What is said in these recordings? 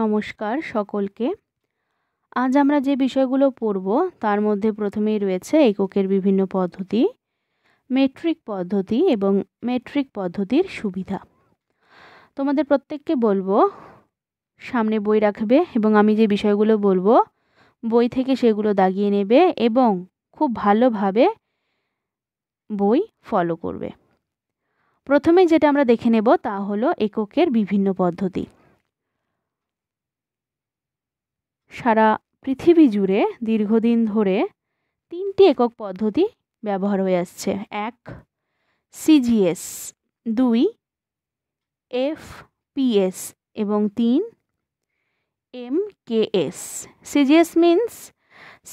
নমস্কার সকলকে আজ আমরা যে বিষয়গুলো পড়ব তার মধ্যে প্রথমেই রয়েছে এককের বিভিন্ন পদ্ধতি মেট্রিক পদ্ধতি এবং মেট্রিক পদ্ধতির সুবিধা তোমাদের প্রত্যেককে বলবো সামনে বই রাখবে এবং আমি যে বিষয়গুলো বলবো বই থেকে সেগুলো দাগিয়ে নেবে এবং খুব ভালোভাবে বই ফলো করবে প্রথমে যেটা আমরা দেখে নেব তা হলো এককের বিভিন্ন পদ্ধতি সারা পৃথিবী জুড়ে দীর্ঘদিন ধরে তিনটি একক পদ্ধতি ব্যবহার হয়ে আসছে এক সিজিএস দুই এফ পিএস এবং তিন M K S CGS means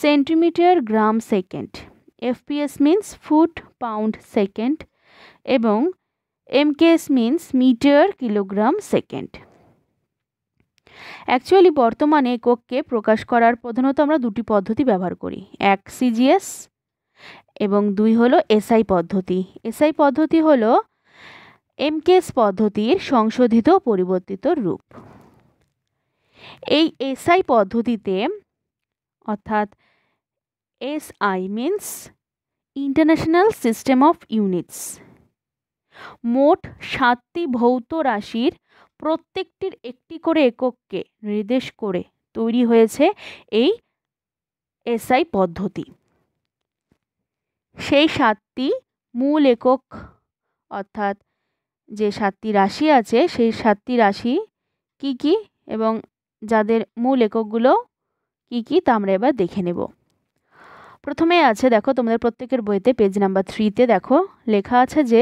centimetre gram second F PS means foot pound second এবং M S means metre kilogram second actually বর্তমানে এককে প্রকাশ করার প্রধানত আমরা দুটি পদ্ধতি ব্যবহার করি এক সিজিএস এবং দুই হলো এসআই পদ্ধতি এসআই পদ্ধতি হলো এমকেএস পদ্ধতির সংশোধিত পরিবর্তিত রূপ এই এসআই পদ্ধতিতে অর্থাৎ SI means international system of units মোট সাতটি ভৌত রাশির প্রত্যেকটির একটি করে একককে নির্দেশ করে তৈরি হয়েছে এই এসআই পদ্ধতি সেই সাতটি মূল একক অর্থাৎ যে সাতটি রাশি আছে সেই সাতটি রাশি কি কি এবং যাদের মূল এককগুলো কি কি তা আমরা এবার দেখে নেব প্রথমে আছে দেখো তোমাদের প্রত্যেকের বইতে পেজ নাম্বার থ্রিতে দেখো লেখা আছে যে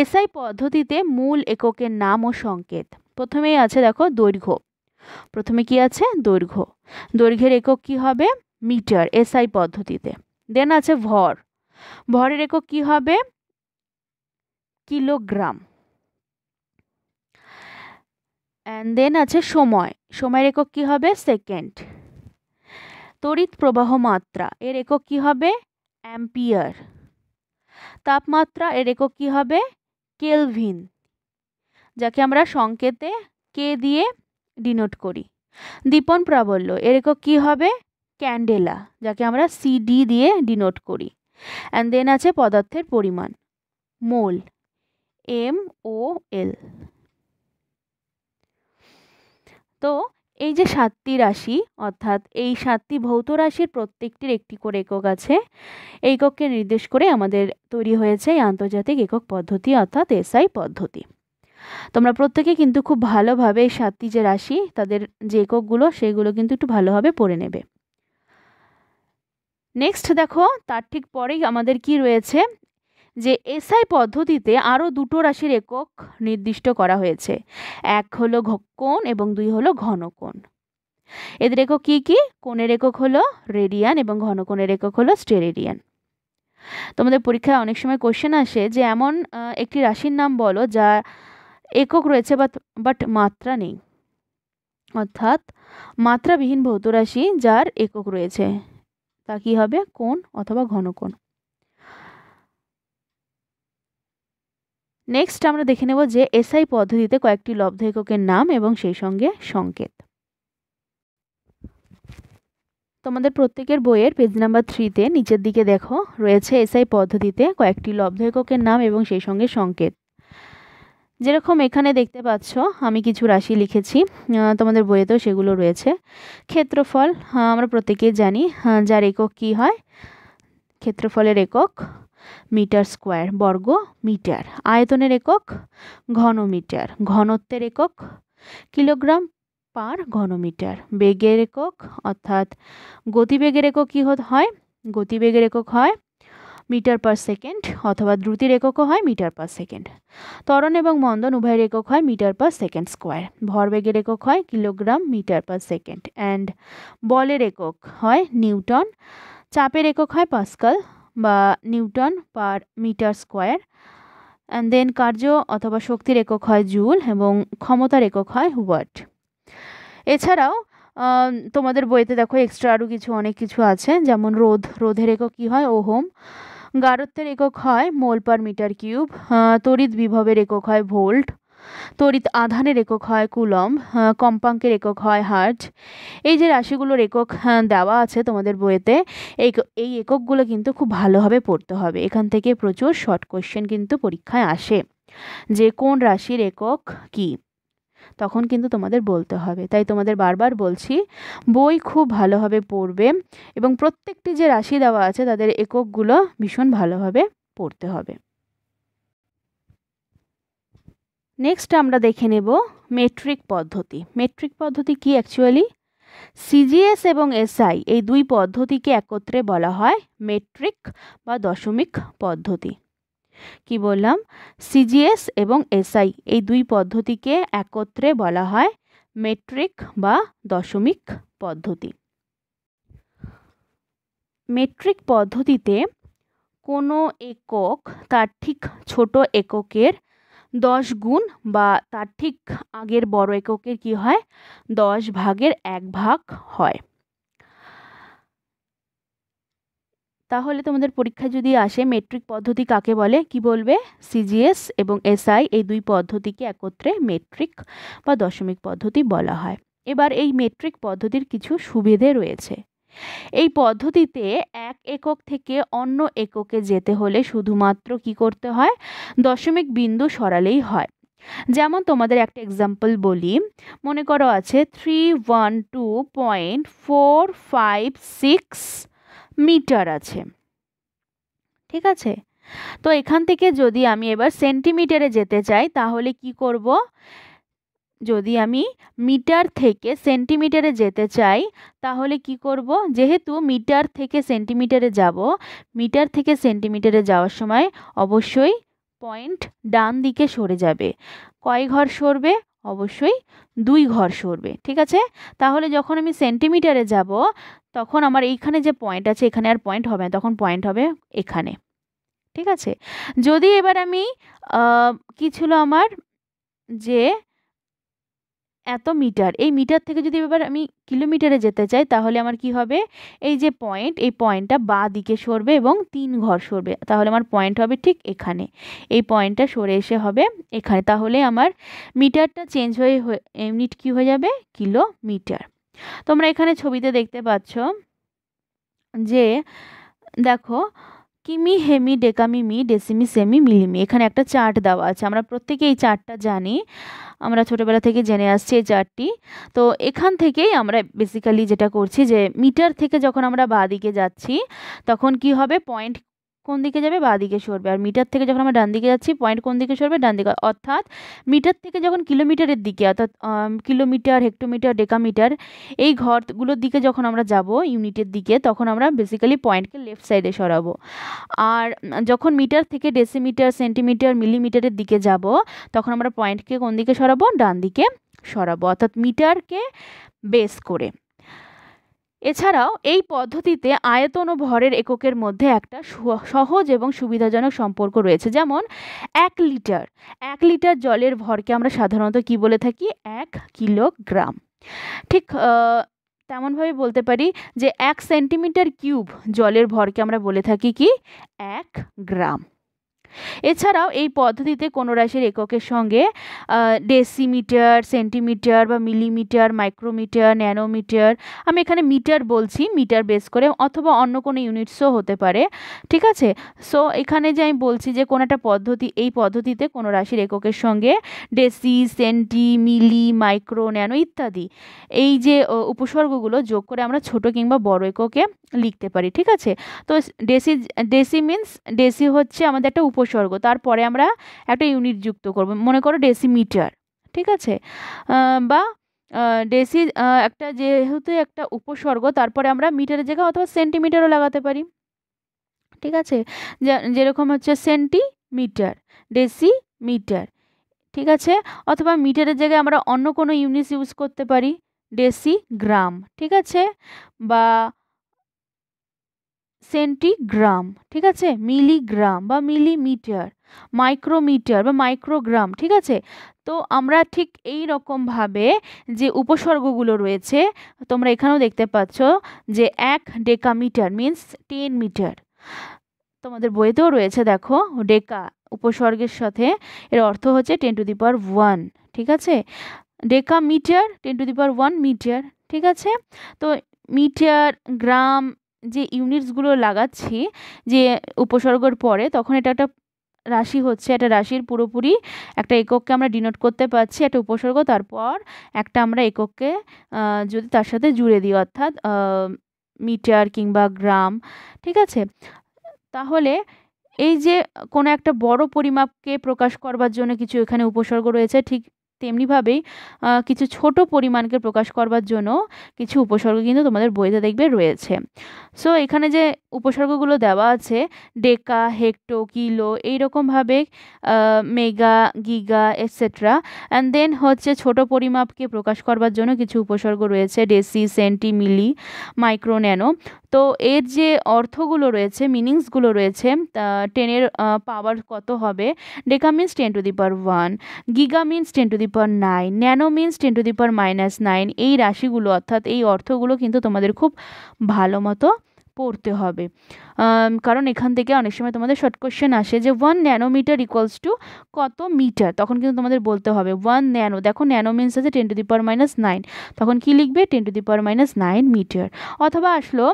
এসআই পদ্ধতিতে মূল এককের নাম ও সংকেত প্রথমেই আছে দেখো দৈর্ঘ্য প্রথমে কি আছে দৈর্ঘ্য দৈর্ঘ্যের একক কি হবে মিটার এসআই পদ্ধতিতে দেন আছে ভর ভরের একক কি হবে কিলোগ্রাম অ্যান্ড দেন আছে সময় সময়ের একক কি হবে সেকেন্ড তড়িৎ প্রবাহ মাত্রা এর একক কি হবে অ্যাম্পিয়ার তাপমাত্রা এর একক কি হবে কেলভিন যাকে আমরা সংকেতে কে দিয়ে ডিনোট করি দীপন প্রাবল্য এর একক কী হবে ক্যান্ডেলা যাকে আমরা সিডি দিয়ে ডিনোট করি অ্যান্ড দেন আছে পদার্থের পরিমাণ মোল এম ও এল তো এই যে সাতটি রাশি অর্থাৎ এই সাতটি ভৌত রাশির প্রত্যেকটির একটি করে একক আছে এই এককে নির্দেশ করে আমাদের তৈরি হয়েছে আন্তর্জাতিক একক পদ্ধতি অর্থাৎ এসআই পদ্ধতি তোমরা প্রত্যেকে কিন্তু খুব ভালোভাবে এই সাতটি যে রাশি তাদের যে এককগুলো সেগুলো কিন্তু একটু ভালোভাবে পড়ে নেবে নেক্সট দেখো তার ঠিক পরেই আমাদের কি রয়েছে যে এসআই পদ্ধতিতে আরও দুটো রাশির একক নির্দিষ্ট করা হয়েছে এক হলো কোণ এবং দুই হলো ঘনকোণ এদের একক কী কী কোণের একক হলো রেডিয়ান এবং ঘনকোণের একক হলো স্টেরেডিয়ান তোমাদের পরীক্ষায় অনেক সময় কোশ্চেন আসে যে এমন একটি রাশির নাম বলো যা একক রয়েছে বাট বাট মাত্রা নেই অর্থাৎ মাত্রাবিহীন ভৌত রাশি যার একক রয়েছে তা কী হবে কোণ অথবা ঘনকোণ নেক্সট আমরা দেখে নেব যে এসআই পদ্ধতিতে কয়েকটি লব্ধ এককের নাম এবং সেই সঙ্গে সংকেত তোমাদের প্রত্যেকের বইয়ের পেজ নাম্বার থ্রিতে নিচের দিকে দেখো রয়েছে এসআই পদ্ধতিতে কয়েকটি লব্ধ এককের নাম এবং সেই সঙ্গে সংকেত যেরকম এখানে দেখতে পাচ্ছ আমি কিছু রাশি লিখেছি তোমাদের বইয়েতেও সেগুলো রয়েছে ক্ষেত্রফল আমরা প্রত্যেকেই জানি যার একক কি হয় ক্ষেত্রফলের একক মিটার স্কোয়ার বর্গ মিটার আয়তনের একক ঘনমিটার ঘনত্বের একক কিলোগ্রাম পার ঘনমিটার বেগের একক অর্থাৎ গতিবেগের একক কী হয় গতিবেগের একক হয় মিটার পার সেকেন্ড অথবা দ্রুতির এককও হয় মিটার পার সেকেন্ড ত্বরণ এবং মন্দন উভয়ের একক হয় মিটার পার সেকেন্ড স্কোয়ার ভরবেগের একক হয় kilogram metre per second and বলের একক হয় নিউটন চাপের একক হয় পাস্কাল বা newton per metre square and then কার্য অথবা শক্তির একক হয় জুল এবং ক্ষমতার একক হয় হুয়াট এছাড়াও তোমাদের বইতে দেখো এক্সট্রা আরও কিছু অনেক কিছু আছে যেমন রোধ রোধের একক কী হয় ওহোম গাঢ়ত্বের একক হয় মোল পার মিটার কিউব তড়িৎ বিভবের একক হয় ভোল্ট তড়িৎ আধানের একক হয় কুলম কম্পাঙ্কের একক হয় হার্জ এই যে রাশিগুলোর একক দেওয়া আছে তোমাদের বইয়েতে এই এই এককগুলো কিন্তু খুব ভালোভাবে পড়তে হবে এখান থেকে প্রচুর শর্ট কোয়েশ্চেন কিন্তু পরীক্ষায় আসে যে কোন রাশির একক কী তখন কিন্তু তোমাদের বলতে হবে তাই তোমাদের বারবার বলছি বই খুব ভালোভাবে পড়বে এবং প্রত্যেকটি যে রাশি দেওয়া আছে তাদের এককগুলো ভীষণ ভালোভাবে পড়তে হবে নেক্সট আমরা দেখে নেব মেট্রিক পদ্ধতি মেট্রিক পদ্ধতি কি অ্যাকচুয়ালি সিজিএস এবং এসআই এই দুই পদ্ধতিকে একত্রে বলা হয় মেট্রিক বা দশমিক পদ্ধতি কি বললাম সিজিএস এবং এসআই এই দুই পদ্ধতিকে একত্রে বলা হয় মেট্রিক বা দশমিক পদ্ধতি মেট্রিক পদ্ধতিতে কোনো একক তার ঠিক ছোট এককের দশ গুণ বা তার ঠিক আগের বড় এককের কি হয় দশ ভাগের এক ভাগ হয় তাহলে তোমাদের পরীক্ষা যদি আসে মেট্রিক পদ্ধতি কাকে বলে কি বলবে সিজিএস এবং এসআই এই দুই পদ্ধতিকে একত্রে মেট্রিক বা দশমিক পদ্ধতি বলা হয় এবার এই মেট্রিক পদ্ধতির কিছু সুবিধে রয়েছে এই পদ্ধতিতে এক একক থেকে অন্য এককে যেতে হলে শুধুমাত্র কি করতে হয় দশমিক বিন্দু সরালেই হয় যেমন তোমাদের একটা এক্সাম্পল বলি মনে করো আছে three one two point four five six metre আছে ঠিক আছে তো এখান থেকে যদি আমি এবার সেন্টিমিটারে যেতে চাই তাহলে কি করব যদি আমি মিটার থেকে সেন্টিমিটারে যেতে চাই তাহলে কি করব যেহেতু মিটার থেকে সেন্টিমিটারে যাব মিটার থেকে সেন্টিমিটারে যাওয়ার সময় অবশ্যই পয়েন্ট ডান দিকে সরে যাবে কয় ঘর সরবে অবশ্যই দুই ঘর সরবে ঠিক আছে তাহলে যখন আমি সেন্টিমিটারে যাব তখন আমার এইখানে যে পয়েন্ট আছে এখানে আর পয়েন্ট হবে না তখন পয়েন্ট হবে এখানে ঠিক আছে যদি এবার আমি কি ছিল আমার যে এত মিটার এই মিটার থেকে যদি এবার আমি কিলোমিটারে যেতে চাই তাহলে আমার কি হবে এই যে পয়েন্ট এই পয়েন্টটা বা দিকে সরবে এবং তিন ঘর সরবে তাহলে আমার পয়েন্ট হবে ঠিক এখানে এই পয়েন্টটা সরে এসে হবে এখানে তাহলে আমার মিটারটা চেঞ্জ হয়ে ইউনিট কি হয়ে যাবে কিলোমিটার তোমরা এখানে ছবিতে দেখতে পাচ্ছ যে দেখো কিমি হেমি ডেকামিমি ডেসিমি সেমি মিলিমি এখানে একটা চার্ট দেওয়া আছে আমরা প্রত্যেকে এই চার্টটা জানি আমরা ছোটোবেলা থেকে জেনে আসছি এই চার্টটি তো এখান থেকেই আমরা বেসিক্যালি যেটা করছি যে মিটার থেকে যখন আমরা বাঁ দিকে যাচ্ছি তখন কি হবে পয়েন্ট কোন দিকে যাবে বা দিকে সরবে আর মিটার থেকে যখন আমরা ডান দিকে যাচ্ছি পয়েন্ট কোন দিকে সরবে ডান দিকে অর্থাৎ মিটার থেকে যখন কিলোমিটারের দিকে অর্থাৎ কিলোমিটার হেক্টোমিটার ডেকামিটার এই ঘরগুলোর দিকে যখন আমরা যাব ইউনিটের দিকে তখন আমরা বেসিক্যালি পয়েন্টকে লেফট সাইডে সরাবো আর যখন মিটার থেকে ডেসিমিটার সেন্টিমিটার মিলিমিটারের দিকে যাব তখন আমরা পয়েন্টকে কোন দিকে সরাবো ডান দিকে সরাবো অর্থাৎ মিটারকে বেস করে এছাড়াও এই পদ্ধতিতে আয়তন ও ভরের এককের মধ্যে একটা সহজ এবং সুবিধাজনক সম্পর্ক রয়েছে যেমন এক লিটার এক লিটার জলের ভরকে আমরা সাধারণত কি বলে থাকি এক কিলোগ্রাম ঠিক তেমনভাবে বলতে পারি যে এক সেন্টিমিটার কিউব জলের ভরকে আমরা বলে থাকি কি এক গ্রাম এছাড়াও এই পদ্ধতিতে কোনো রাশির এককের সঙ্গে ডেসিমিটার সেন্টিমিটার বা মিলিমিটার মাইক্রোমিটার ন্যানোমিটার আমি এখানে মিটার বলছি মিটার বেস করে অথবা অন্য কোনো ইউনিটসও হতে পারে ঠিক আছে সো এখানে যে আমি বলছি যে কোনো একটা পদ্ধতি এই পদ্ধতিতে কোনো রাশির এককের সঙ্গে deci centi milli micro nano ইত্যাদি এই যে উপসর্গগুলো যোগ করে আমরা ছোট কিংবা বড় এককে লিখতে পারি ঠিক আছে তো ডেসি ডেসি মিন্স ডেসি হচ্ছে আমাদের একটা উপ উপসর্গ তারপরে আমরা একটা ইউনিট যুক্ত করব মনে করো ডেসিমিটার ঠিক আছে বা ডেসি একটা যেহেতু একটা উপসর্গ তারপরে আমরা মিটারের জায়গায় অথবা সেন্টিমিটারও লাগাতে পারি ঠিক আছে যেরকম হচ্ছে সেন্টিমিটার ডেসি মিটার ঠিক আছে অথবা মিটারের জায়গায় আমরা অন্য কোনো ইউনিট ইউজ করতে পারি ডেসি গ্রাম ঠিক আছে বা সেন্টিগ্রাম ঠিক আছে মিলিগ্রাম বা মিলিমিটার মাইক্রোমিটার বা মাইক্রোগ্রাম ঠিক আছে তো আমরা ঠিক এই রকমভাবে যে উপসর্গগুলো রয়েছে তোমরা এখানেও দেখতে পাচ্ছ যে এক ডেকামিটার মিন্স টেন মিটার তোমাদের বইতেও রয়েছে দেখো ডেকা উপসর্গের সাথে এর অর্থ হচ্ছে ten to the power one ঠিক আছে deca metre ten to the power one metre ঠিক আছে তো মিটার গ্রাম যে ইউনিটসগুলো লাগাচ্ছি যে উপসর্গর পরে তখন এটা একটা রাশি হচ্ছে একটা রাশির পুরোপুরি একটা একককে আমরা ডিনোট করতে পারছি একটা উপসর্গ তারপর একটা আমরা একককে যদি তার সাথে জুড়ে দিই অর্থাৎ মিটার কিংবা গ্রাম ঠিক আছে তাহলে এই যে কোনো একটা বড় পরিমাপকে প্রকাশ করবার জন্য কিছু এখানে উপসর্গ রয়েছে ঠিক তেমনিভাবেই কিছু ছোট পরিমাণকে প্রকাশ করবার জন্য কিছু উপসর্গ কিন্তু তোমাদের বইতে দেখবে রয়েছে সো এখানে যে উপসর্গগুলো দেওয়া আছে ডেকা হেক্টো কিলো এইরকমভাবে mega giga etcetera and then হচ্ছে ছোট পরিমাপকে প্রকাশ করবার জন্য কিছু উপসর্গ রয়েছে deci centi milli micro nano তো এর যে অর্থগুলো রয়েছে মিনিংসগুলো রয়েছে টেনের পাওয়ার কত হবে deca means ten to the power one giga means ten to the power nine nano means ten to the power minus nine এই রাশিগুলো অর্থাৎ এই অর্থগুলো কিন্তু তোমাদের খুব ভালো মতো পড়তে হবে কারণ এখান থেকে অনেক সময় তোমাদের শর্ট কোশ্চেন আসে যে ওয়ান ন্যানোমিটার ইকুয়ালস টু কত মিটার তখন কিন্তু তোমাদের বলতে হবে ওয়ান ন্যানো দেখো ন্যানো মিনস আছে ten to the power minus nine তখন কী লিখবে ten to the power minus nine metre অথবা আসলো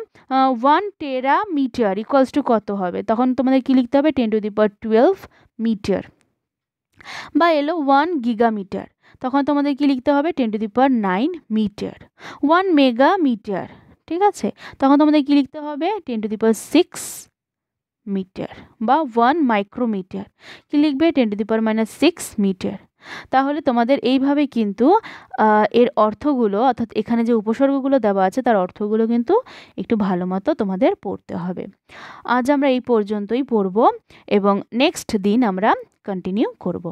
ওয়ান টেরা মিটার ইকুয়ালস টু কত হবে তখন তোমাদের কী লিখতে হবে ten to the power twelve metre বা এলো ওয়ান গিগামিটার তখন তোমাদের কী লিখতে হবে ten to the power nine metre one mega metre ঠিক আছে তখন তোমাদের কী লিখতে হবে ten to the power six metre বা ওয়ান মাইক্রোমিটার কী লিখবে ten to the power minus six metre তাহলে তোমাদের এইভাবে কিন্তু এর অর্থগুলো অর্থাৎ এখানে যে উপসর্গগুলো দেওয়া আছে তার অর্থগুলো কিন্তু একটু ভালো মতো তোমাদের পড়তে হবে আজ আমরা এই পর্যন্তই পড়ব এবং নেক্সট দিন আমরা কন্টিনিউ করব